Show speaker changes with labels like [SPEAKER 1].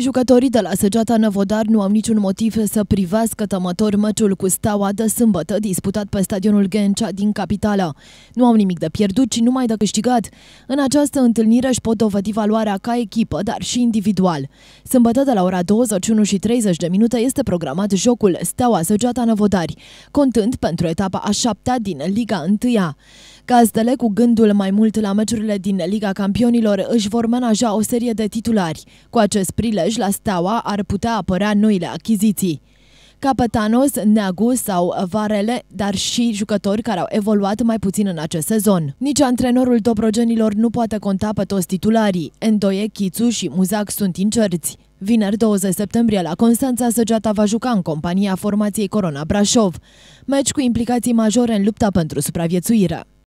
[SPEAKER 1] Jucătorii de la Săgeata Năvodar nu au niciun motiv să privească tămător meciul cu staua de sâmbătă disputat pe stadionul Ghencea din capitală. Nu au nimic de pierdut, ci numai de câștigat. În această întâlnire își pot dovedi valoarea ca echipă, dar și individual. Sâmbătă de la ora 21 și 30 de minute este programat jocul Steaua Săgeata Năvodari, contând pentru etapa a șaptea din Liga 1. Gazdele, cu gândul mai mult la meciurile din Liga Campionilor, își vor menaja o serie de titulari. Cu acest prilej, la Steaua ar putea apărea noile achiziții. Capetanos, Neagu sau Varele, dar și jucători care au evoluat mai puțin în acest sezon. Nici antrenorul dobrogenilor nu poate conta pe toți titularii. Endoie, Chițu și Muzac sunt incerți. Vineri 20 septembrie la Constanța, Săgeata va juca în compania formației Corona Brașov, meci cu implicații majore în lupta pentru supraviețuire.